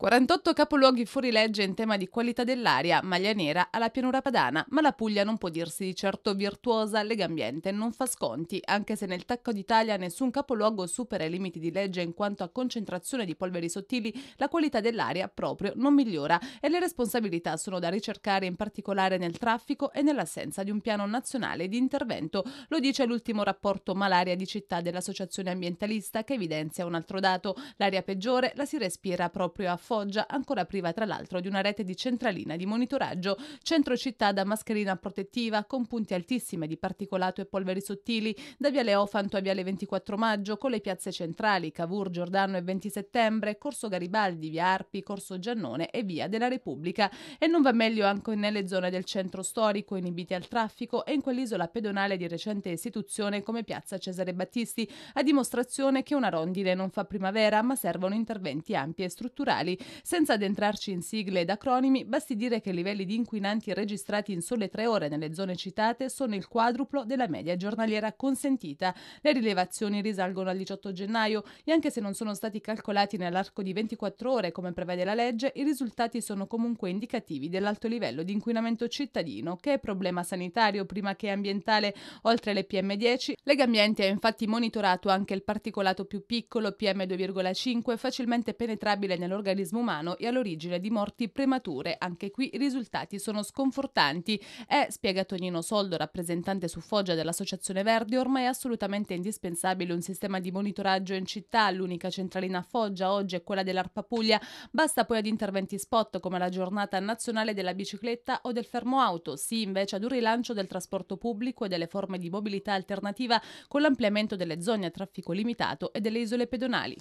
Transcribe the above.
48 capoluoghi fuori legge in tema di qualità dell'aria, maglia nera alla pianura padana, ma la Puglia non può dirsi di certo virtuosa, lega ambiente non fa sconti, anche se nel Tacco d'Italia nessun capoluogo supera i limiti di legge in quanto a concentrazione di polveri sottili la qualità dell'aria proprio non migliora e le responsabilità sono da ricercare in particolare nel traffico e nell'assenza di un piano nazionale di intervento, lo dice l'ultimo rapporto Malaria di città dell'Associazione Ambientalista che evidenzia un altro dato, l'aria peggiore la si respira proprio a Foggia, ancora priva tra l'altro di una rete di centralina di monitoraggio, centro città da mascherina protettiva con punti altissime di particolato e polveri sottili, da Viale Ofanto a Viale 24 Maggio, con le piazze centrali Cavour, Giordano e 20 Settembre, Corso Garibaldi, Via Arpi, Corso Giannone e Via della Repubblica. E non va meglio anche nelle zone del centro storico inibite al traffico e in quell'isola pedonale di recente istituzione come Piazza Cesare Battisti, a dimostrazione che una rondine non fa primavera ma servono interventi ampi e strutturali senza addentrarci in sigle ed acronimi, basti dire che i livelli di inquinanti registrati in sole tre ore nelle zone citate sono il quadruplo della media giornaliera consentita. Le rilevazioni risalgono al 18 gennaio e anche se non sono stati calcolati nell'arco di 24 ore come prevede la legge, i risultati sono comunque indicativi dell'alto livello di inquinamento cittadino, che è problema sanitario prima che ambientale. Oltre alle PM10, Legambiente ha infatti monitorato anche il particolato più piccolo PM2,5, facilmente penetrabile nell'organismo metabolismo umano e all'origine di morti premature. Anche qui i risultati sono sconfortanti. È, spiega Tonino Soldo, rappresentante su Foggia dell'Associazione Verdi, ormai è assolutamente indispensabile un sistema di monitoraggio in città. L'unica centralina a Foggia oggi è quella dell'Arpa Puglia. Basta poi ad interventi spot come la giornata nazionale della bicicletta o del fermo auto. Sì, invece ad un rilancio del trasporto pubblico e delle forme di mobilità alternativa con l'ampliamento delle zone a traffico limitato e delle isole pedonali.